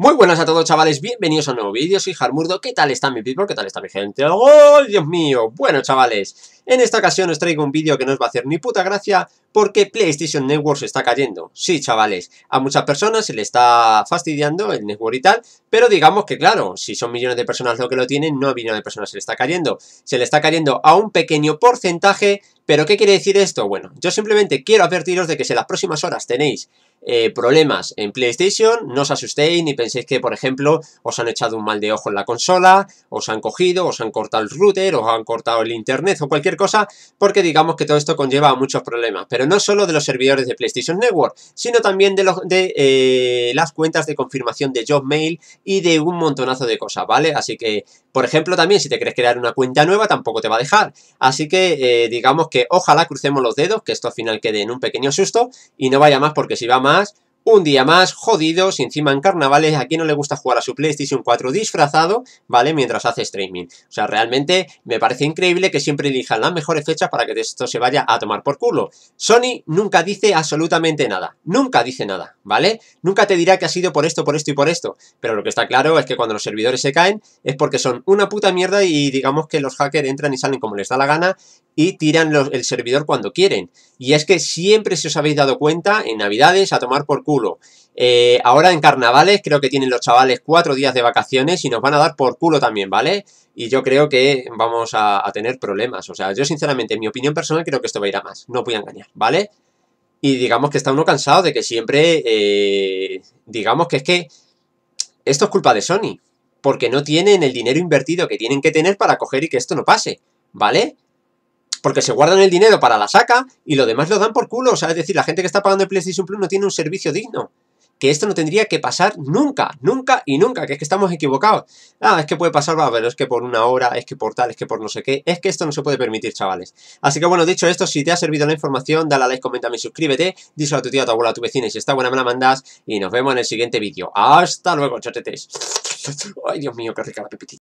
Muy buenas a todos chavales, bienvenidos a un nuevo vídeo, soy Harmurdo, ¿qué tal está mi people? ¿Qué tal está mi gente? ¡Oh, Dios mío! Bueno chavales, en esta ocasión os traigo un vídeo que no os va a hacer ni puta gracia porque PlayStation Network se está cayendo. Sí, chavales, a muchas personas se le está fastidiando el network y tal, pero digamos que claro, si son millones de personas lo que lo tienen, no a millones de personas se le está cayendo. Se le está cayendo a un pequeño porcentaje, pero ¿qué quiere decir esto? Bueno, yo simplemente quiero advertiros de que si en las próximas horas tenéis eh, problemas en PlayStation, no os asustéis ni penséis que, por ejemplo, os han echado un mal de ojo en la consola, os han cogido, os han cortado el router, os han cortado el internet o cualquier cosa, porque digamos que todo esto conlleva muchos problemas, pero no solo de los servidores de PlayStation Network, sino también de, los, de eh, las cuentas de confirmación de job mail y de un montonazo de cosas, ¿vale? Así que, por ejemplo, también si te quieres crear una cuenta nueva, tampoco te va a dejar. Así que, eh, digamos que ojalá crucemos los dedos, que esto al final quede en un pequeño susto y no vaya más, porque si va más un día más, jodidos, encima en carnavales, a quien no le gusta jugar a su PlayStation 4 disfrazado, ¿vale? Mientras hace streaming. O sea, realmente me parece increíble que siempre elijan las mejores fechas para que esto se vaya a tomar por culo. Sony nunca dice absolutamente nada, nunca dice nada, ¿vale? Nunca te dirá que ha sido por esto, por esto y por esto, pero lo que está claro es que cuando los servidores se caen es porque son una puta mierda y digamos que los hackers entran y salen como les da la gana y tiran el servidor cuando quieren. Y es que siempre, se os habéis dado cuenta, en Navidades a tomar por culo. Eh, ahora en carnavales creo que tienen los chavales cuatro días de vacaciones y nos van a dar por culo también, ¿vale? Y yo creo que vamos a, tener problemas. O sea, yo sinceramente, en mi opinión personal, creo que esto va a ir a más. No voy a engañar, ¿vale? Y digamos que está uno cansado de que siempre, eh, digamos que es que esto es culpa de Sony. Porque no tienen el dinero invertido que tienen que tener para coger y que esto no pase, ¿vale? porque se guardan el dinero para la saca y lo demás lo dan por culo. O sea, es decir, la gente que está pagando el PlayStation Plus no tiene un servicio digno. Que esto no tendría que pasar nunca, nunca y nunca, que es que estamos equivocados. Ah, es que puede pasar, va, pero es que por una hora, es que por tal, es que por no sé qué, es que esto no se puede permitir, chavales. Así que bueno, dicho esto, si te ha servido la información, dale a like, coméntame suscríbete, díselo a tu tío, a tu abuela, a tu vecina y si está buena me la mandas y nos vemos en el siguiente vídeo. Hasta luego, chatetes. Ay, Dios mío, qué rica la pepita!